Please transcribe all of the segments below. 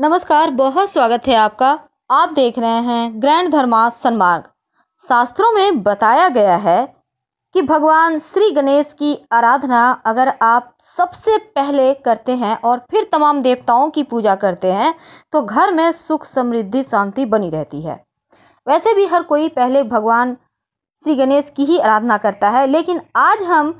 नमस्कार बहुत स्वागत है आपका आप देख रहे हैं ग्रैंड धर्मास सन्मार्ग शास्त्रों में बताया गया है कि भगवान श्री गणेश की आराधना अगर आप सबसे पहले करते हैं और फिर तमाम देवताओं की पूजा करते हैं तो घर में सुख समृद्धि शांति बनी रहती है वैसे भी हर कोई पहले भगवान श्री गणेश की ही आराधना करता है लेकिन आज हम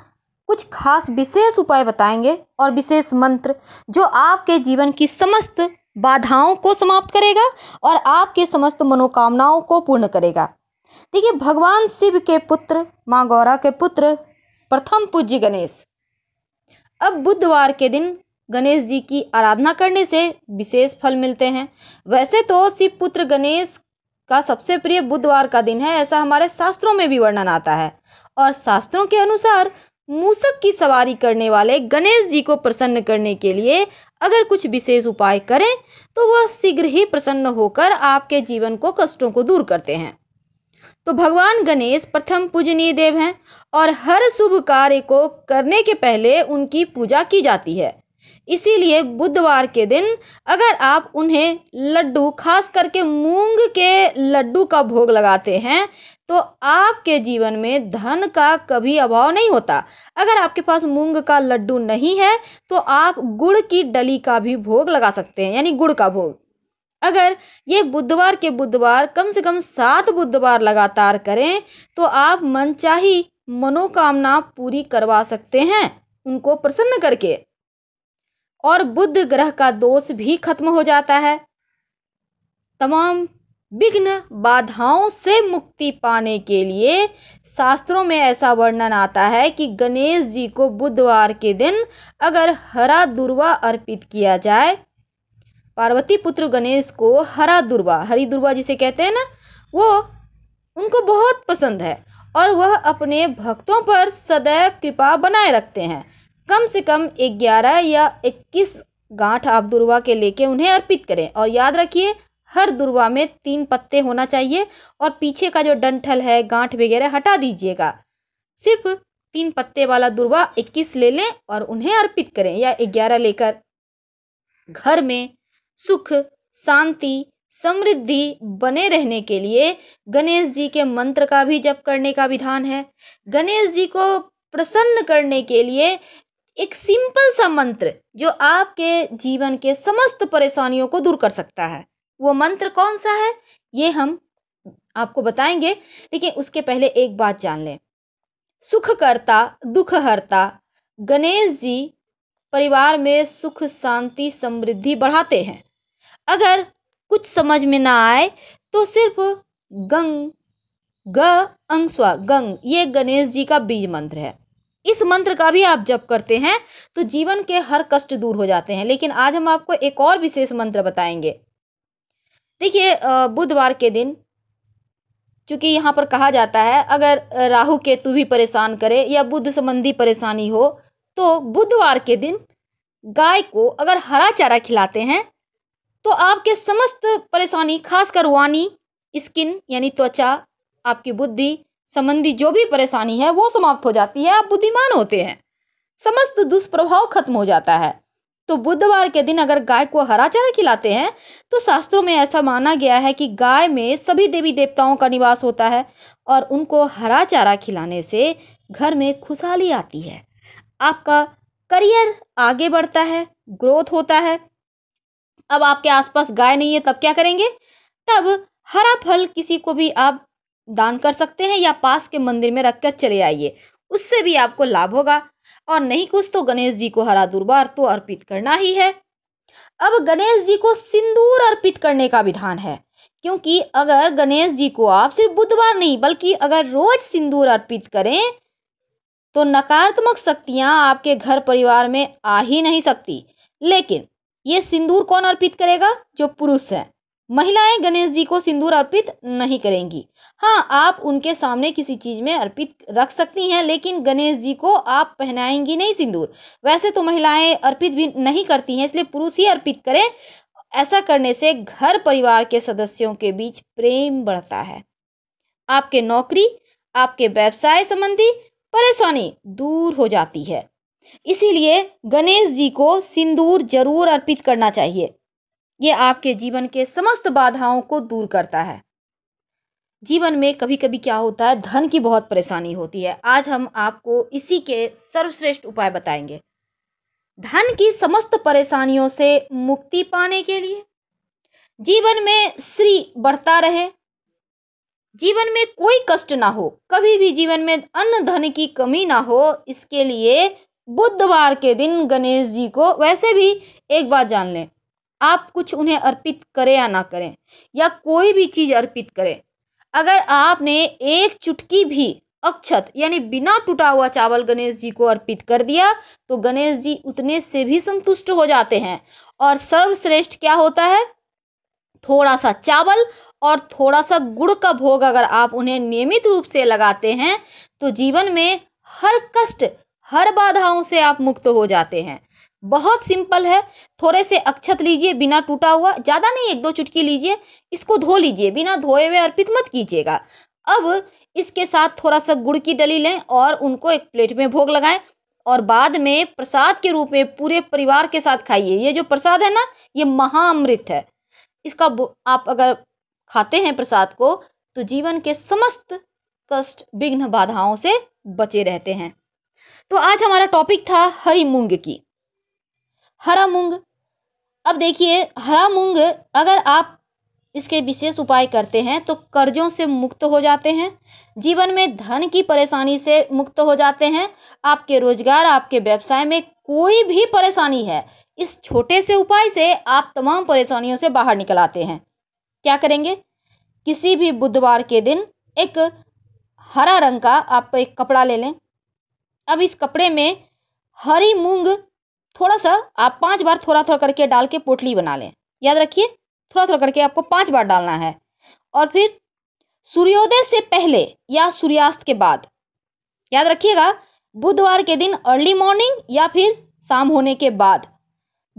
कुछ खास विशेष उपाय बताएंगे और विशेष मंत्र जो आपके जीवन की समस्त बाधाओं को समाप्त करेगा और आपके समस्त मनोकामनाओं को पूर्ण करेगा देखिए भगवान शिव के पुत्र माँ गौरा के पुत्र प्रथम पूज्य गणेश अब बुधवार के दिन गणेश जी की आराधना करने से विशेष फल मिलते हैं वैसे तो शिव पुत्र गणेश का सबसे प्रिय बुधवार का दिन है ऐसा हमारे शास्त्रों में भी वर्णन आता है और शास्त्रों के अनुसार मूसक की सवारी करने वाले गणेश जी को प्रसन्न करने के लिए अगर कुछ विशेष उपाय करें तो वह शीघ्र ही प्रसन्न होकर आपके जीवन को कष्टों को दूर करते हैं तो भगवान गणेश प्रथम पूजनीय देव हैं और हर शुभ कार्य को करने के पहले उनकी पूजा की जाती है इसीलिए बुधवार के दिन अगर आप उन्हें लड्डू खास करके मूंग के लड्डू का भोग लगाते हैं तो आपके जीवन में धन का कभी अभाव नहीं होता अगर आपके पास मूंग का लड्डू नहीं है तो आप गुड़ की डली का भी भोग लगा सकते हैं यानी गुड़ का भोग अगर ये बुधवार के बुधवार कम से कम सात बुधवार लगातार करें तो आप मनचाही मनोकामना पूरी करवा सकते हैं उनको प्रसन्न करके और बुध ग्रह का दोष भी खत्म हो जाता है तमाम विघ्न बाधाओं से मुक्ति पाने के लिए शास्त्रों में ऐसा वर्णन आता है कि गणेश जी को बुधवार के दिन अगर हरा दुर्वा अर्पित किया जाए पार्वती पुत्र गणेश को हरा दुर्वा हरी दुर्वा जिसे कहते हैं ना वो उनको बहुत पसंद है और वह अपने भक्तों पर सदैव कृपा बनाए रखते हैं कम से कम ग्यारह या इक्कीस गांठ आप दुर्वा के लेके उन्हें अर्पित करें और याद रखिए हर दुर्वा में तीन पत्ते होना चाहिए और पीछे का जो डंठल है गांठ वगैरह हटा दीजिएगा सिर्फ तीन पत्ते वाला दुर्वा इक्कीस ले लें और उन्हें अर्पित करें या ग्यारह लेकर घर में सुख शांति समृद्धि बने रहने के लिए गणेश जी के मंत्र का भी जप करने का विधान है गणेश जी को प्रसन्न करने के लिए एक सिंपल सा मंत्र जो आपके जीवन के समस्त परेशानियों को दूर कर सकता है वो मंत्र कौन सा है ये हम आपको बताएंगे लेकिन उसके पहले एक बात जान लें सुख करता दुख हरता गणेश जी परिवार में सुख शांति समृद्धि बढ़ाते हैं अगर कुछ समझ में ना आए तो सिर्फ गंग ग अंग स्व गंग ये गणेश जी का बीज मंत्र है इस मंत्र का भी आप जप करते हैं तो जीवन के हर कष्ट दूर हो जाते हैं लेकिन आज हम आपको एक और विशेष मंत्र बताएंगे देखिए बुधवार के दिन चूँकि यहाँ पर कहा जाता है अगर राहु केतु भी परेशान करे या बुद्ध संबंधी परेशानी हो तो बुधवार के दिन गाय को अगर हरा चारा खिलाते हैं तो आपके समस्त परेशानी खासकर वानी स्किन यानी त्वचा आपकी बुद्धि संबंधी जो भी परेशानी है वो समाप्त हो जाती है आप बुद्धिमान होते हैं समस्त दुष्प्रभाव खत्म हो जाता है तो बुधवार के दिन अगर गाय को हरा चारा खिलाते हैं तो शास्त्रों में ऐसा माना गया है कि गाय में सभी देवी देवताओं का निवास होता है और उनको हरा चारा खिलाने से घर में खुशहाली आती है आपका करियर आगे बढ़ता है ग्रोथ होता है अब आपके आसपास गाय नहीं है तब क्या करेंगे तब हरा फल किसी को भी आप दान कर सकते हैं या पास के मंदिर में रखकर चले आइए उससे भी आपको लाभ होगा और नहीं कुछ तो गणेश जी को हरा दुर्बार तो अर्पित करना ही है अब गणेश जी को सिंदूर अर्पित करने का विधान है क्योंकि अगर गणेश जी को आप सिर्फ बुधवार नहीं बल्कि अगर रोज सिंदूर अर्पित करें तो नकारात्मक शक्तियां आपके घर परिवार में आ ही नहीं सकती लेकिन ये सिंदूर कौन अर्पित करेगा जो पुरुष है महिलाएं गणेश जी को सिंदूर अर्पित नहीं करेंगी हाँ आप उनके सामने किसी चीज़ में अर्पित रख सकती हैं लेकिन गणेश जी को आप पहनाएंगी नहीं सिंदूर वैसे तो महिलाएं अर्पित भी नहीं करती हैं इसलिए पुरुष ही अर्पित करें ऐसा करने से घर परिवार के सदस्यों के बीच प्रेम बढ़ता है आपके नौकरी आपके व्यवसाय संबंधी परेशानी दूर हो जाती है इसीलिए गणेश जी को सिंदूर जरूर अर्पित करना चाहिए ये आपके जीवन के समस्त बाधाओं को दूर करता है जीवन में कभी कभी क्या होता है धन की बहुत परेशानी होती है आज हम आपको इसी के सर्वश्रेष्ठ उपाय बताएंगे धन की समस्त परेशानियों से मुक्ति पाने के लिए जीवन में श्री बढ़ता रहे जीवन में कोई कष्ट ना हो कभी भी जीवन में अन्न धन की कमी ना हो इसके लिए बुधवार के दिन गणेश जी को वैसे भी एक बात जान लें आप कुछ उन्हें अर्पित करें या ना करें या कोई भी चीज़ अर्पित करें अगर आपने एक चुटकी भी अक्षत यानी बिना टूटा हुआ चावल गणेश जी को अर्पित कर दिया तो गणेश जी उतने से भी संतुष्ट हो जाते हैं और सर्वश्रेष्ठ क्या होता है थोड़ा सा चावल और थोड़ा सा गुड़ का भोग अगर आप उन्हें नियमित रूप से लगाते हैं तो जीवन में हर कष्ट हर बाधाओं से आप मुक्त हो जाते हैं बहुत सिंपल है थोड़े से अक्षत लीजिए बिना टूटा हुआ ज़्यादा नहीं एक दो चुटकी लीजिए इसको धो लीजिए बिना धोए हुए अर्पित मत कीजिएगा अब इसके साथ थोड़ा सा गुड़ की डली लें और उनको एक प्लेट में भोग लगाएं और बाद में प्रसाद के रूप में पूरे परिवार के साथ खाइए ये जो प्रसाद है ना ये महाअमृत है इसका आप अगर खाते हैं प्रसाद को तो जीवन के समस्त कष्ट विघ्न बाधाओं से बचे रहते हैं तो आज हमारा टॉपिक था हरी मूंग की हरा मूंग अब देखिए हरा मूंग अगर आप इसके विशेष उपाय करते हैं तो कर्जों से मुक्त हो जाते हैं जीवन में धन की परेशानी से मुक्त हो जाते हैं आपके रोजगार आपके व्यवसाय में कोई भी परेशानी है इस छोटे से उपाय से आप तमाम परेशानियों से बाहर निकल आते हैं क्या करेंगे किसी भी बुधवार के दिन एक हरा रंग का आप एक कपड़ा ले लें अब इस कपड़े में हरी मूंग थोड़ा सा आप पाँच बार थोड़ा थोड़ा करके डाल के पोटली बना लें याद रखिए थोड़ा थोड़ा करके आपको पाँच बार डालना है और फिर सूर्योदय से पहले या सूर्यास्त के बाद याद रखिएगा बुधवार के दिन अर्ली मॉर्निंग या फिर शाम होने के बाद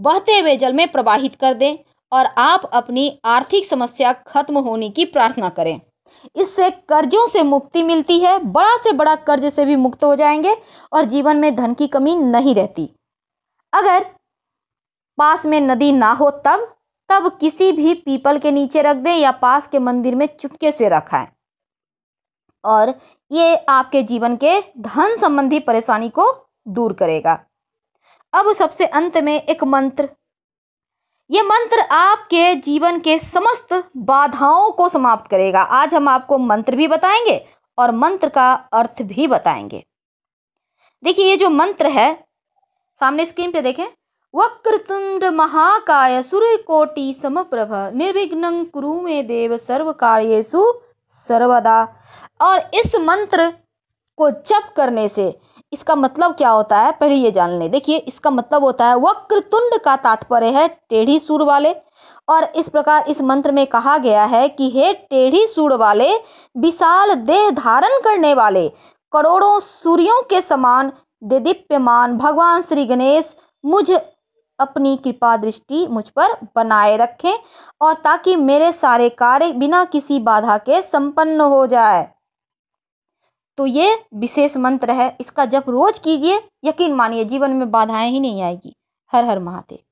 बहते हुए जल में प्रवाहित कर दें और आप अपनी आर्थिक समस्या खत्म होने की प्रार्थना करें इससे कर्जों से मुक्ति मिलती है बड़ा से बड़ा कर्ज से भी मुक्त हो जाएंगे और जीवन में धन की कमी नहीं रहती अगर पास में नदी ना हो तब तब किसी भी पीपल के नीचे रख दें या पास के मंदिर में चुपके से रखाएं और ये आपके जीवन के धन संबंधी परेशानी को दूर करेगा अब सबसे अंत में एक मंत्र ये मंत्र आपके जीवन के समस्त बाधाओं को समाप्त करेगा आज हम आपको मंत्र भी बताएंगे और मंत्र का अर्थ भी बताएंगे देखिए ये जो मंत्र है सामने स्क्रीन पे देखें वक्रतुंड महाकाय सूर्यकोटि समप्रभ निर्विघ्न कुरु में देव सर्व कार्येशु सर्वदा और इस मंत्र को जप करने से इसका मतलब क्या होता है पहले ये जान लें देखिए इसका मतलब होता है वक्रतुंड का तात्पर्य है टेढ़ी सूर वाले और इस प्रकार इस मंत्र में कहा गया है कि हे टेढ़ी सूर वाले विशाल देह धारण करने वाले करोड़ों सूर्यों के समान देदीप्यमान भगवान श्री गणेश मुझ अपनी कृपा दृष्टि मुझ पर बनाए रखें और ताकि मेरे सारे कार्य बिना किसी बाधा के संपन्न हो जाए तो ये विशेष मंत्र है इसका जब रोज कीजिए यकीन मानिए जीवन में बाधाएं ही नहीं आएगी हर हर महादेव